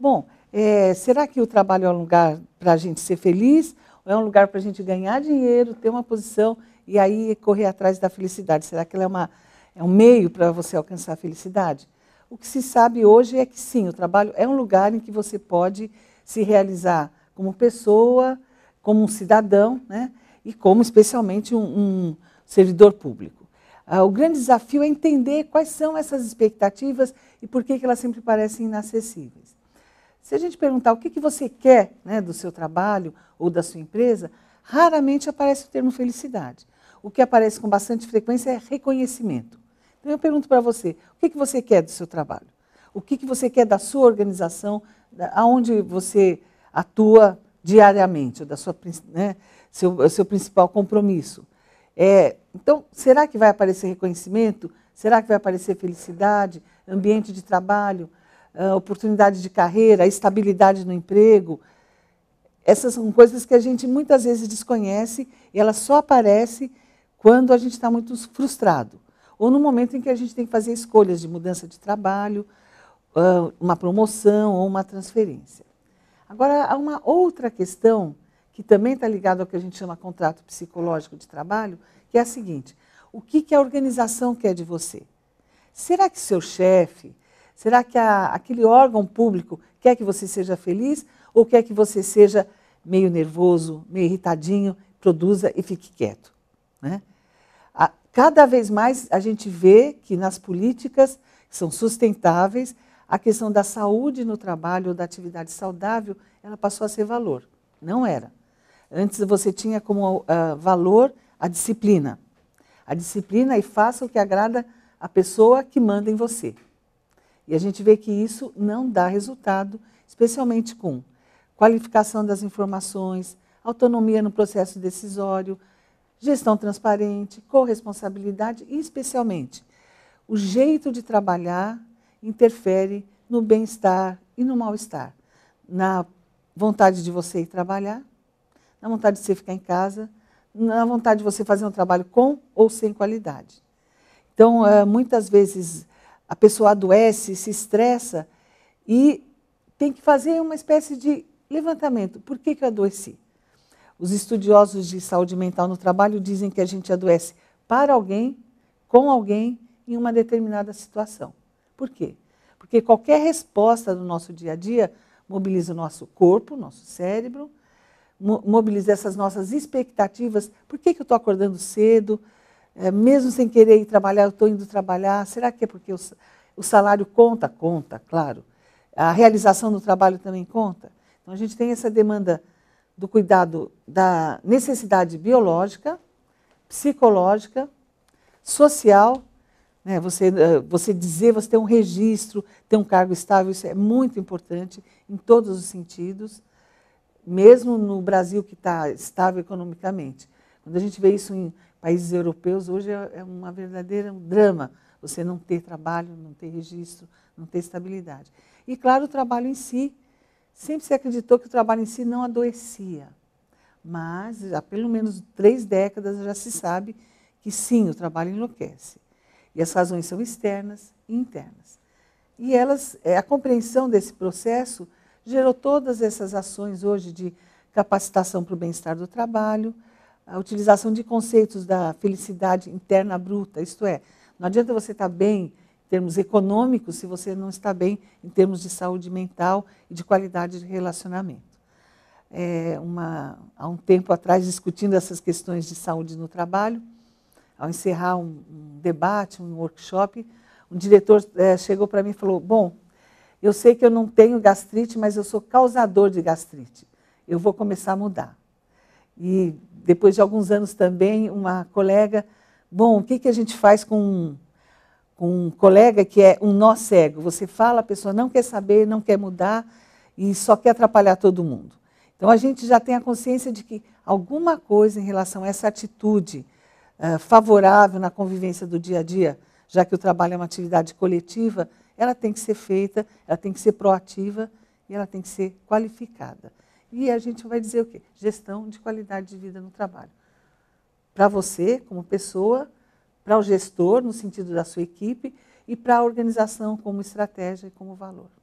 Bom, é, será que o trabalho é um lugar para a gente ser feliz? Ou é um lugar para a gente ganhar dinheiro, ter uma posição e aí correr atrás da felicidade? Será que ela é, uma, é um meio para você alcançar a felicidade? O que se sabe hoje é que sim, o trabalho é um lugar em que você pode se realizar como pessoa, como um cidadão, né? e como especialmente um, um servidor público. Ah, o grande desafio é entender quais são essas expectativas e por que, que elas sempre parecem inacessíveis. Se a gente perguntar o que, que você quer né, do seu trabalho ou da sua empresa, raramente aparece o termo felicidade. O que aparece com bastante frequência é reconhecimento. Então eu pergunto para você, o que, que você quer do seu trabalho? O que, que você quer da sua organização, aonde você atua diariamente, da sua, né, seu, seu principal compromisso? É, então, será que vai aparecer reconhecimento? Será que vai aparecer felicidade, ambiente de trabalho? Ah, oportunidade de carreira, estabilidade no emprego. Essas são coisas que a gente muitas vezes desconhece e ela só aparece quando a gente está muito frustrado ou no momento em que a gente tem que fazer escolhas de mudança de trabalho, ah, uma promoção ou uma transferência. Agora, há uma outra questão que também está ligada ao que a gente chama contrato psicológico de trabalho, que é a seguinte: o que, que a organização quer de você? Será que seu chefe, Será que a, aquele órgão público quer que você seja feliz ou quer que você seja meio nervoso, meio irritadinho, produza e fique quieto? Né? A, cada vez mais a gente vê que nas políticas que são sustentáveis, a questão da saúde no trabalho ou da atividade saudável, ela passou a ser valor. Não era. Antes você tinha como uh, valor a disciplina. A disciplina e faça o que agrada a pessoa que manda em você. E a gente vê que isso não dá resultado, especialmente com qualificação das informações, autonomia no processo decisório, gestão transparente, corresponsabilidade e, especialmente, o jeito de trabalhar interfere no bem-estar e no mal-estar, na vontade de você ir trabalhar, na vontade de você ficar em casa, na vontade de você fazer um trabalho com ou sem qualidade. Então, eh, muitas vezes, a pessoa adoece, se estressa e tem que fazer uma espécie de levantamento. Por que, que eu adoeci? Os estudiosos de saúde mental no trabalho dizem que a gente adoece para alguém, com alguém, em uma determinada situação. Por quê? Porque qualquer resposta do nosso dia a dia mobiliza o nosso corpo, nosso cérebro, mobiliza essas nossas expectativas. Por que, que eu estou acordando cedo? É, mesmo sem querer ir trabalhar, eu estou indo trabalhar. Será que é porque o, salário conta? Conta, claro. A realização do trabalho também conta. Então, a gente tem essa demanda do cuidado da necessidade biológica, psicológica, social. Né? Você, eh, você dizer, você ter um registro, ter um cargo estável, isso é muito importante em todos os sentidos, mesmo no Brasil que está estável economicamente. Quando a gente vê isso em países europeus hoje é, é uma verdadeira um drama você não ter trabalho, não ter registro, não ter estabilidade. E claro, o trabalho em si, sempre se acreditou que o trabalho em si não adoecia. Mas há pelo menos três décadas já se sabe que sim, o trabalho enlouquece. E as razões são externas e internas. E elas, é, a compreensão desse processo gerou todas essas ações hoje de capacitação para o bem-estar do trabalho, a utilização de conceitos da felicidade interna bruta, isto é, não adianta você estar bem em termos econômicos se você não está bem em termos de saúde mental e de qualidade de relacionamento. É uma, há um tempo atrás, discutindo essas questões de saúde no trabalho, ao encerrar um, um debate, um workshop, um diretor é, chegou para mim e falou: Bom, eu sei que eu não tenho gastrite, mas eu sou causador de gastrite. Eu vou começar a mudar. E depois de alguns anos também, uma colega, bom, o que, que a gente faz com, com um colega que é um nó cego? Você fala, a pessoa não quer saber, não quer mudar e só quer atrapalhar todo mundo. Então a gente já tem a consciência de que alguma coisa em relação a essa atitude uh, favorável na convivência do dia a dia, já que o trabalho é uma atividade coletiva, ela tem que ser feita, ela tem que ser proativa e ela tem que ser qualificada. E a gente vai dizer o quê? Gestão de qualidade de vida no trabalho. Para você, como pessoa, para o gestor, no sentido da sua equipe, e para a organização como estratégia e como valor.